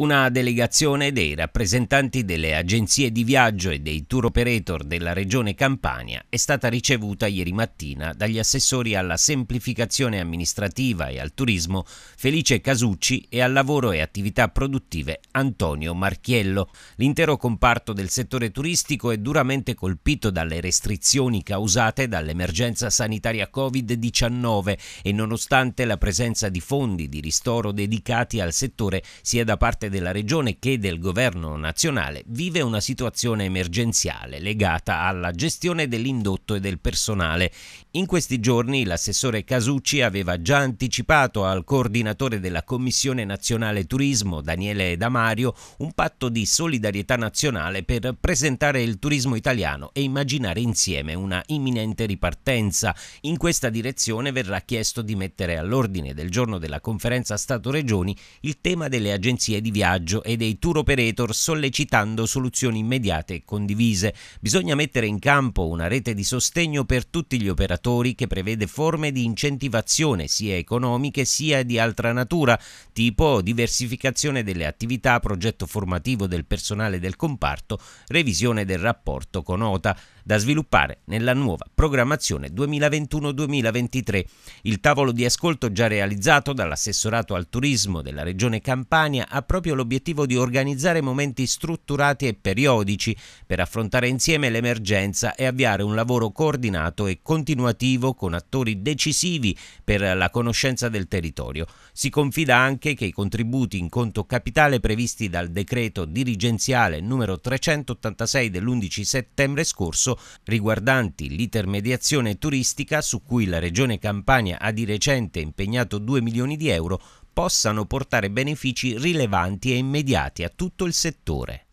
una delegazione dei rappresentanti delle agenzie di viaggio e dei tour operator della regione Campania è stata ricevuta ieri mattina dagli assessori alla semplificazione amministrativa e al turismo Felice Casucci e al lavoro e attività produttive Antonio Marchiello. L'intero comparto del settore turistico è duramente colpito dalle restrizioni causate dall'emergenza sanitaria Covid-19 e nonostante la presenza di fondi di ristoro dedicati al settore sia da parte della regione che del governo nazionale vive una situazione emergenziale legata alla gestione dell'indotto e del personale. In questi giorni l'assessore Casucci aveva già anticipato al coordinatore della Commissione Nazionale Turismo, Daniele Damario, un patto di solidarietà nazionale per presentare il turismo italiano e immaginare insieme una imminente ripartenza. In questa direzione verrà chiesto di mettere all'ordine del giorno della conferenza Stato-Regioni il tema delle agenzie di viaggio viaggio e dei tour operator sollecitando soluzioni immediate e condivise. Bisogna mettere in campo una rete di sostegno per tutti gli operatori che prevede forme di incentivazione sia economiche sia di altra natura, tipo diversificazione delle attività, progetto formativo del personale del comparto, revisione del rapporto con OTA, da sviluppare nella nuova programmazione 2021-2023. Il tavolo di ascolto già realizzato dall'assessorato al turismo della Regione Campania ha proprio esempio l'obiettivo di organizzare momenti strutturati e periodici per affrontare insieme l'emergenza e avviare un lavoro coordinato e continuativo con attori decisivi per la conoscenza del territorio. Si confida anche che i contributi in conto capitale previsti dal decreto dirigenziale numero 386 dell'11 settembre scorso riguardanti l'intermediazione turistica su cui la Regione Campania ha di recente impegnato 2 milioni di euro possano portare benefici rilevanti e immediati a tutto il settore.